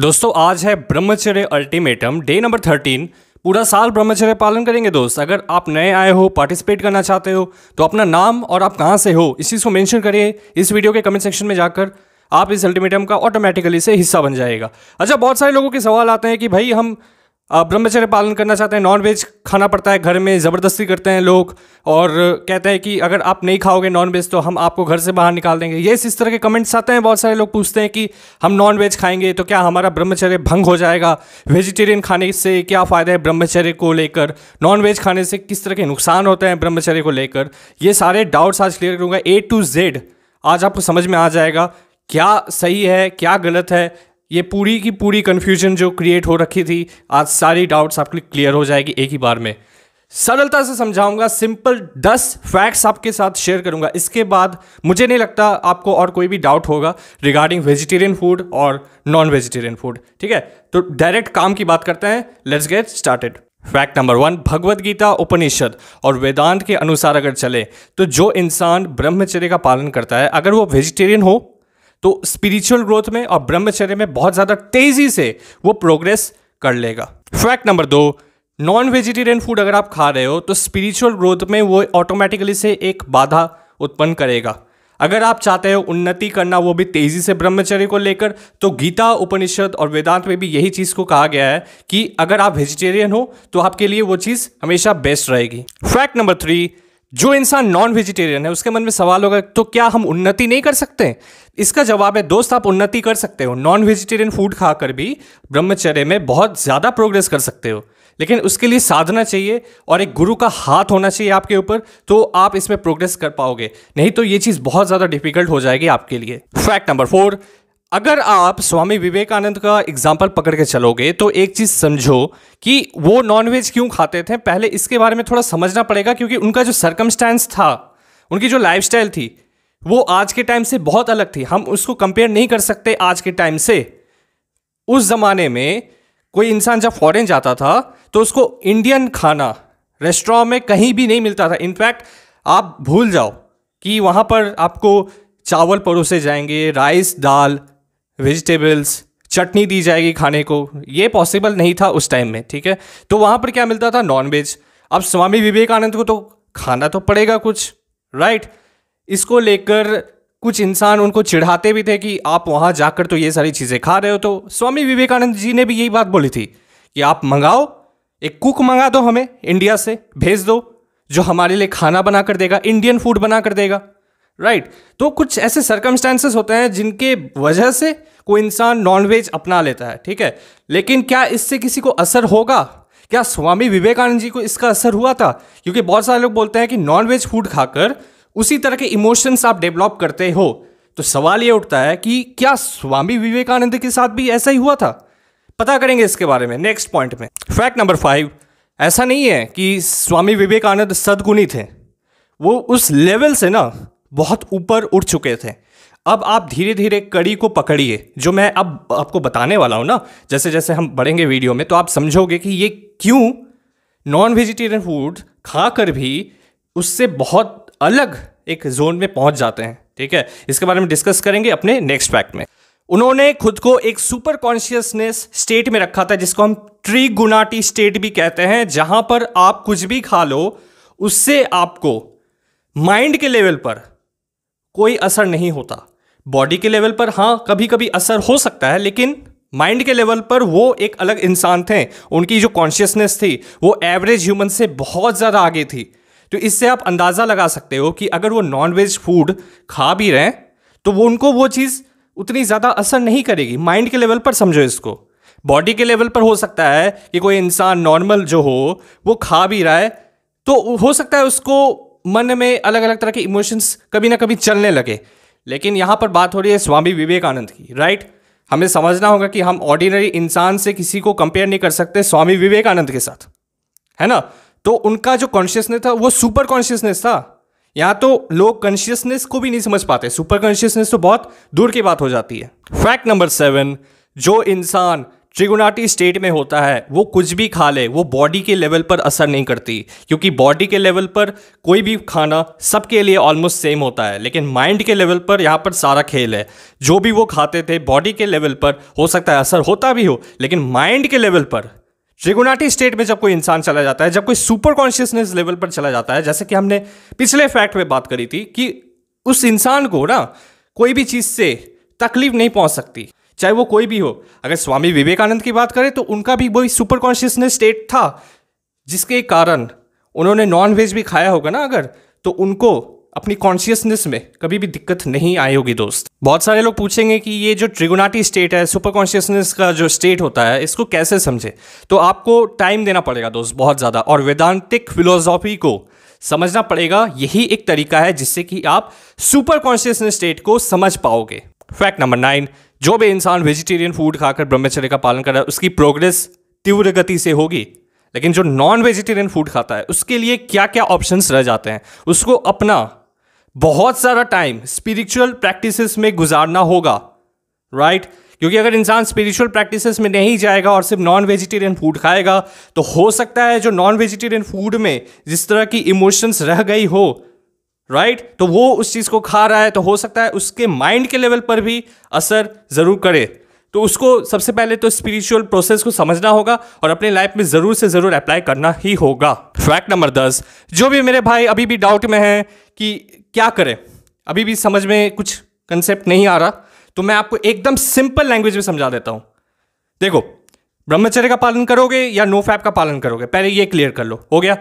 दोस्तों आज है ब्रह्मचर्य अल्टीमेटम डे नंबर थर्टीन पूरा साल ब्रह्मचर्य पालन करेंगे दोस्त अगर आप नए आए हो पार्टिसिपेट करना चाहते हो तो अपना नाम और आप कहाँ से हो इस चीज़ को मेंशन करिए इस वीडियो के कमेंट सेक्शन में जाकर आप इस अल्टीमेटम का ऑटोमेटिकली से हिस्सा बन जाएगा अच्छा बहुत सारे लोगों के सवाल आते हैं कि भाई हम ब्रह्मचर्य पालन करना चाहते हैं नॉनवेज खाना पड़ता है घर में ज़बरदस्ती करते हैं लोग और कहते हैं कि अगर आप नहीं खाओगे नॉनवेज तो हम आपको घर से बाहर निकाल देंगे ये इस तरह के कमेंट्स आते हैं बहुत सारे लोग पूछते हैं कि हम नॉनवेज खाएंगे तो क्या हमारा ब्रह्मचर्य भंग हो जाएगा वेजिटेरियन खाने से क्या फ़ायदा है ब्रह्मचर्य को लेकर नॉनवेज खाने से किस तरह के नुकसान होते हैं ब्रह्मचर्य को लेकर ये सारे डाउट्स आज क्लियर करूँगा ए टू जेड आज आपको समझ में आ जाएगा क्या सही है क्या गलत है ये पूरी की पूरी कन्फ्यूजन जो क्रिएट हो रखी थी आज सारी डाउट्स आपके लिए क्लियर हो जाएगी एक ही बार में सरलता से समझाऊंगा सिंपल दस फैक्ट्स आपके साथ शेयर करूंगा इसके बाद मुझे नहीं लगता आपको और कोई भी डाउट होगा रिगार्डिंग वेजिटेरियन फूड और नॉन वेजिटेरियन फूड ठीक है तो डायरेक्ट काम की बात करते हैं let's get started fact number one Bhagavad Gita Upanishad और वेदांत के अनुसार अगर चले तो जो इंसान ब्रह्मचर्य का पालन करता है अगर वो वेजिटेरियन हो तो स्पिरिचुअल ग्रोथ में और ब्रह्मचर्य में बहुत ज़्यादा तेज़ी से वो प्रोग्रेस कर लेगा फैक्ट नंबर दो नॉन वेजिटेरियन फूड अगर आप खा रहे हो तो स्पिरिचुअल ग्रोथ में वो ऑटोमेटिकली से एक बाधा उत्पन्न करेगा अगर आप चाहते हो उन्नति करना वो भी तेज़ी से ब्रह्मचर्य को लेकर तो गीता उपनिषद और वेदांत में भी यही चीज़ को कहा गया है कि अगर आप वेजिटेरियन हो तो आपके लिए वो चीज़ हमेशा बेस्ट रहेगी फैक्ट नंबर थ्री जो इंसान नॉन वेजिटेरियन है उसके मन में सवाल होगा तो क्या हम उन्नति नहीं कर सकते इसका जवाब है दोस्त आप उन्नति कर सकते हो नॉन वेजिटेरियन फूड खाकर भी ब्रह्मचर्य में बहुत ज़्यादा प्रोग्रेस कर सकते हो लेकिन उसके लिए साधना चाहिए और एक गुरु का हाथ होना चाहिए आपके ऊपर तो आप इसमें प्रोग्रेस कर पाओगे नहीं तो ये चीज़ बहुत ज़्यादा डिफिकल्ट हो जाएगी आपके लिए फैक्ट नंबर फोर अगर आप स्वामी विवेकानंद का एग्जाम्पल पकड़ के चलोगे तो एक चीज़ समझो कि वो नॉनवेज क्यों खाते थे पहले इसके बारे में थोड़ा समझना पड़ेगा क्योंकि उनका जो सरकमस्टेंस था उनकी जो लाइफस्टाइल थी वो आज के टाइम से बहुत अलग थी हम उसको कंपेयर नहीं कर सकते आज के टाइम से उस ज़माने में कोई इंसान जब फॉरेन जाता था तो उसको इंडियन खाना रेस्टोरेंट में कहीं भी नहीं मिलता था इनफैक्ट आप भूल जाओ कि वहाँ पर आपको चावल परोसे जाएंगे राइस दाल वेजिटेबल्स चटनी दी जाएगी खाने को ये पॉसिबल नहीं था उस टाइम में ठीक है तो वहाँ पर क्या मिलता था नॉन वेज अब स्वामी विवेकानंद को तो खाना तो पड़ेगा कुछ राइट इसको लेकर कुछ इंसान उनको चिढ़ाते भी थे कि आप वहाँ जाकर तो ये सारी चीज़ें खा रहे हो तो स्वामी विवेकानंद जी ने भी यही बात बोली थी कि आप मंगाओ एक कुक मंगा दो हमें इंडिया से भेज दो जो हमारे लिए खाना बना कर देगा इंडियन फूड बना कर देगा राइट right. तो कुछ ऐसे सर्कमस्टेंसेस होते हैं जिनके वजह से कोई इंसान नॉनवेज अपना लेता है ठीक है लेकिन क्या इससे किसी को असर होगा क्या स्वामी विवेकानंद जी को इसका असर हुआ था क्योंकि बहुत सारे लोग बोलते हैं कि नॉनवेज फूड खाकर उसी तरह के इमोशंस आप डेवलप करते हो तो सवाल ये उठता है कि क्या स्वामी विवेकानंद के साथ भी ऐसा ही हुआ था पता करेंगे इसके बारे में नेक्स्ट पॉइंट में फैक्ट नंबर फाइव ऐसा नहीं है कि स्वामी विवेकानंद सदगुणी थे वो उस लेवल से ना बहुत ऊपर उठ चुके थे अब आप धीरे धीरे कड़ी को पकड़िए जो मैं अब आपको बताने वाला हूँ ना जैसे जैसे हम बढ़ेंगे वीडियो में तो आप समझोगे कि ये क्यों नॉन वेजिटेरियन फूड खाकर भी उससे बहुत अलग एक जोन में पहुँच जाते हैं ठीक है इसके बारे में डिस्कस करेंगे अपने नेक्स्ट फैक्ट में उन्होंने खुद को एक सुपर कॉन्शियसनेस स्टेट में रखा था जिसको हम ट्री गुनाटी स्टेट भी कहते हैं जहां पर आप कुछ भी खा लो उससे आपको माइंड के लेवल पर कोई असर नहीं होता बॉडी के लेवल पर हाँ कभी कभी असर हो सकता है लेकिन माइंड के लेवल पर वो एक अलग इंसान थे उनकी जो कॉन्शियसनेस थी वो एवरेज ह्यूमन से बहुत ज़्यादा आगे थी तो इससे आप अंदाज़ा लगा सकते हो कि अगर वो नॉन वेज फूड खा भी रहे तो वो उनको वो चीज़ उतनी ज़्यादा असर नहीं करेगी माइंड के लेवल पर समझो इसको बॉडी के लेवल पर हो सकता है कि कोई इंसान नॉर्मल जो हो वो खा भी रहा है तो हो सकता है उसको मन में अलग अलग तरह के इमोशंस कभी ना कभी चलने लगे लेकिन यहाँ पर बात हो रही है स्वामी विवेकानंद की राइट हमें समझना होगा कि हम ऑर्डिनरी इंसान से किसी को कंपेयर नहीं कर सकते स्वामी विवेकानंद के साथ है ना तो उनका जो कॉन्शियसनेस था वो सुपर कॉन्शियसनेस था यहाँ तो लोग कॉन्शियसनेस को भी नहीं समझ पाते सुपर कॉन्शियसनेस तो बहुत दूर की बात हो जाती है फैक्ट नंबर सेवन जो इंसान ट्रिगुनाटी स्टेट में होता है वो कुछ भी खा ले वो बॉडी के लेवल पर असर नहीं करती क्योंकि बॉडी के लेवल पर कोई भी खाना सबके लिए ऑलमोस्ट सेम होता है लेकिन माइंड के लेवल पर यहाँ पर सारा खेल है जो भी वो खाते थे बॉडी के लेवल पर हो सकता है असर होता भी हो लेकिन माइंड के लेवल पर ट्रिगुनाटी स्टेट में जब कोई इंसान चला जाता है जब कोई सुपर कॉन्शियसनेस लेवल पर चला जाता है जैसे कि हमने पिछले फैक्ट में बात करी थी कि उस इंसान को ना कोई भी चीज़ से तकलीफ नहीं पहुंच सकती चाहे वो कोई भी हो अगर स्वामी विवेकानंद की बात करें तो उनका भी वही सुपर कॉन्शियसनेस स्टेट था जिसके कारण उन्होंने नॉन वेज भी खाया होगा ना अगर तो उनको अपनी कॉन्शियसनेस में कभी भी दिक्कत नहीं आई होगी दोस्त बहुत सारे लोग पूछेंगे कि ये जो ट्रिगोनाटी स्टेट है सुपर कॉन्शियसनेस का जो स्टेट होता है इसको कैसे समझे तो आपको टाइम देना पड़ेगा दोस्त बहुत ज़्यादा और वेदांतिक फिलोसॉफी को समझना पड़ेगा यही एक तरीका है जिससे कि आप सुपर कॉन्शियसनेस स्टेट को समझ पाओगे फैक्ट नंबर नाइन जो भी इंसान वेजिटेरियन फूड खाकर ब्रह्मचर्य का पालन कर रहा है उसकी प्रोग्रेस तीव्र गति से होगी लेकिन जो नॉन वेजिटेरियन फूड खाता है उसके लिए क्या क्या ऑप्शंस रह जाते हैं उसको अपना बहुत सारा टाइम स्पिरिचुअल प्रैक्टिसेस में गुजारना होगा राइट right? क्योंकि अगर इंसान स्पिरिचुअल प्रैक्टिसेस में नहीं जाएगा और सिर्फ नॉन वेजिटेरियन फूड खाएगा तो हो सकता है जो नॉन वेजिटेरियन फूड में जिस तरह की इमोशंस रह गई हो राइट right? तो वो उस चीज़ को खा रहा है तो हो सकता है उसके माइंड के लेवल पर भी असर ज़रूर करे तो उसको सबसे पहले तो स्पिरिचुअल प्रोसेस को समझना होगा और अपने लाइफ में ज़रूर से ज़रूर अप्लाई करना ही होगा फैक्ट नंबर दस जो भी मेरे भाई अभी भी डाउट में है कि क्या करें अभी भी समझ में कुछ कंसेप्ट नहीं आ रहा तो मैं आपको एकदम सिंपल लैंग्वेज में समझा देता हूँ देखो ब्रह्मचर्य का पालन करोगे या नो फैप का पालन करोगे पहले ये क्लियर कर लो हो गया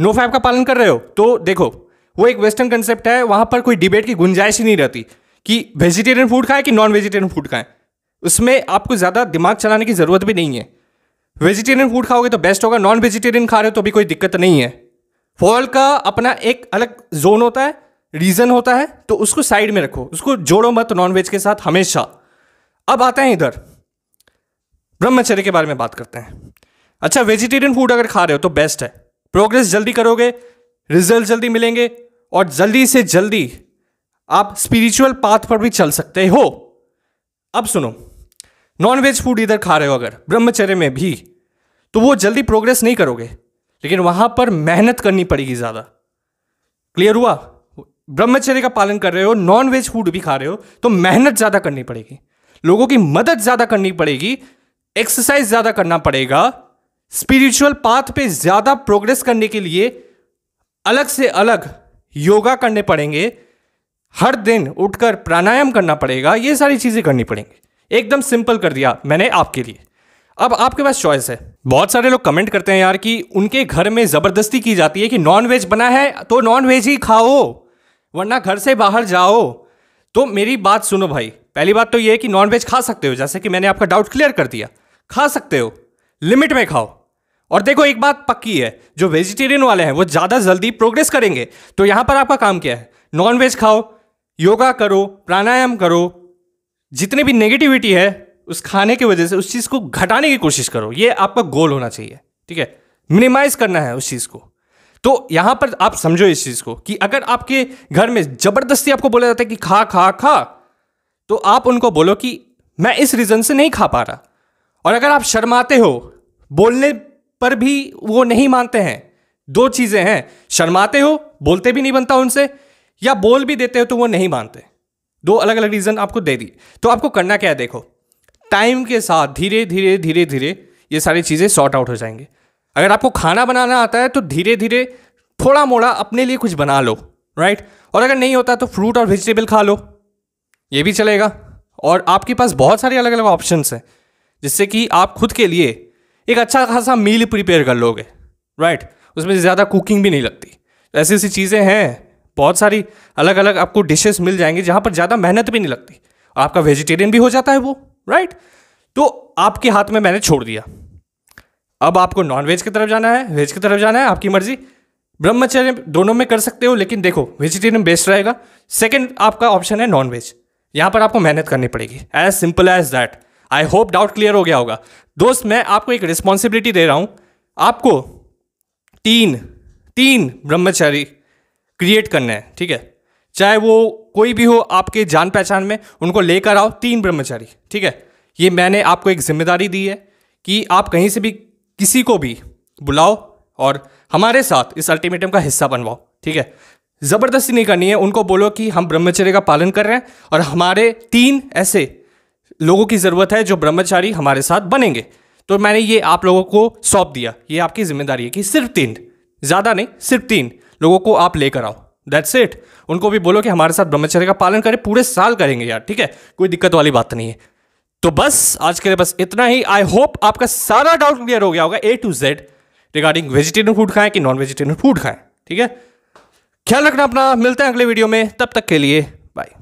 नो फैप का पालन कर रहे हो तो देखो वो एक वेस्टर्न कंसेप्ट है वहाँ पर कोई डिबेट की गुंजाइश ही नहीं रहती कि वेजिटेरियन फूड खाएं कि नॉन वेजिटेरियन फूड खाएं उसमें आपको ज़्यादा दिमाग चलाने की ज़रूरत भी नहीं है वेजिटेरियन फूड खाओगे तो बेस्ट होगा नॉन वेजिटेरियन खा रहे हो तो भी कोई दिक्कत नहीं है फॉल का अपना एक अलग जोन होता है रीज़न होता है तो उसको साइड में रखो उसको जोड़ो मत नॉन वेज के साथ हमेशा अब आते हैं इधर ब्रह्मचर्य के बारे में बात करते हैं अच्छा वेजिटेरियन फूड अगर खा रहे हो तो बेस्ट है प्रोग्रेस जल्दी करोगे रिजल्ट जल्दी मिलेंगे और जल्दी से जल्दी आप स्पिरिचुअल पाथ पर भी चल सकते हो अब सुनो नॉन वेज फूड इधर खा रहे हो अगर ब्रह्मचर्य में भी तो वो जल्दी प्रोग्रेस नहीं करोगे लेकिन वहां पर मेहनत करनी पड़ेगी ज़्यादा क्लियर हुआ ब्रह्मचर्य का पालन कर रहे हो नॉन वेज फूड भी खा रहे हो तो मेहनत ज़्यादा करनी पड़ेगी लोगों की मदद ज़्यादा करनी पड़ेगी एक्सरसाइज ज़्यादा करना पड़ेगा स्पिरिचुअल पाथ पे ज़्यादा प्रोग्रेस करने के लिए अलग से अलग योगा करने पड़ेंगे हर दिन उठकर प्राणायाम करना पड़ेगा ये सारी चीज़ें करनी पड़ेंगी एकदम सिंपल कर दिया मैंने आपके लिए अब आपके पास चॉइस है बहुत सारे लोग कमेंट करते हैं यार कि उनके घर में ज़बरदस्ती की जाती है कि नॉन वेज बना है तो नॉन वेज ही खाओ वरना घर से बाहर जाओ तो मेरी बात सुनो भाई पहली बात तो ये है कि नॉन वेज खा सकते हो जैसे कि मैंने आपका डाउट क्लियर कर दिया खा सकते हो लिमिट में खाओ और देखो एक बात पक्की है जो वेजिटेरियन वाले हैं वो ज़्यादा जल्दी प्रोग्रेस करेंगे तो यहाँ पर आपका काम क्या है नॉन वेज खाओ योगा करो प्राणायाम करो जितने भी नेगेटिविटी है उस खाने की वजह से उस चीज़ को घटाने की कोशिश करो ये आपका गोल होना चाहिए ठीक है मिनिमाइज करना है उस चीज़ को तो यहाँ पर आप समझो इस चीज़ को कि अगर आपके घर में ज़बरदस्ती आपको बोला जाता है कि खा खा खा तो आप उनको बोलो कि मैं इस रीज़न से नहीं खा पा रहा और अगर आप शर्माते हो बोलने पर भी वो नहीं मानते हैं दो चीज़ें हैं शर्माते हो बोलते भी नहीं बनता उनसे या बोल भी देते हो तो वो नहीं मानते दो अलग अलग रीज़न आपको दे दी तो आपको करना क्या है देखो टाइम के साथ धीरे धीरे धीरे धीरे ये सारी चीज़ें सॉर्ट आउट हो जाएंगे अगर आपको खाना बनाना आता है तो धीरे धीरे थोड़ा मोड़ा अपने लिए कुछ बना लो राइट और अगर नहीं होता तो फ्रूट और वेजिटेबल खा लो ये भी चलेगा और आपके पास बहुत सारे अलग अलग ऑप्शंस हैं जिससे कि आप खुद के लिए एक अच्छा खासा मील प्रिपेयर कर लोगे राइट उसमें ज़्यादा कुकिंग भी नहीं लगती ऐसी ऐसी चीज़ें हैं बहुत सारी अलग अलग आपको डिशेस मिल जाएंगी जहाँ पर ज़्यादा मेहनत भी नहीं लगती आपका वेजिटेरियन भी हो जाता है वो राइट तो आपके हाथ में मैंने छोड़ दिया अब आपको नॉन वेज की तरफ जाना है वेज की तरफ जाना है आपकी मर्जी ब्रह्मचर्य दोनों में कर सकते हो लेकिन देखो वेजिटेरियन बेस्ट रहेगा सेकेंड आपका ऑप्शन है नॉन वेज यहाँ पर आपको मेहनत करनी पड़ेगी as simple as that I hope doubt clear हो गया होगा दोस्त मैं आपको एक रिस्पॉन्सिबिलिटी दे रहा हूं आपको तीन तीन ब्रह्मचारी क्रिएट करने हैं ठीक है चाहे वो कोई भी हो आपके जान पहचान में उनको लेकर आओ तीन ब्रह्मचारी ठीक है ये मैंने आपको एक जिम्मेदारी दी है कि आप कहीं से भी किसी को भी बुलाओ और हमारे साथ इस अल्टीमेटम का हिस्सा बनवाओ ठीक है ज़बरदस्ती नहीं करनी है उनको बोलो कि हम ब्रह्मचर्य का पालन कर रहे हैं और हमारे तीन ऐसे लोगों की ज़रूरत है जो ब्रह्मचारी हमारे साथ बनेंगे तो मैंने ये आप लोगों को सौंप दिया ये आपकी जिम्मेदारी है कि सिर्फ तीन ज़्यादा नहीं सिर्फ तीन लोगों को आप लेकर आओ दैट्स इट उनको भी बोलो कि हमारे साथ ब्रह्मचर्य का पालन करें पूरे साल करेंगे यार ठीक है कोई दिक्कत वाली बात नहीं है तो बस आज के लिए बस इतना ही आई होप आपका सारा डाउट क्लियर हो गया होगा A to Z regarding vegetarian food खाएं कि नॉन वेजिटेरियन फूड खाएं ठीक है ख्याल रखना अपना मिलते हैं अगले वीडियो में तब तक के लिए बाय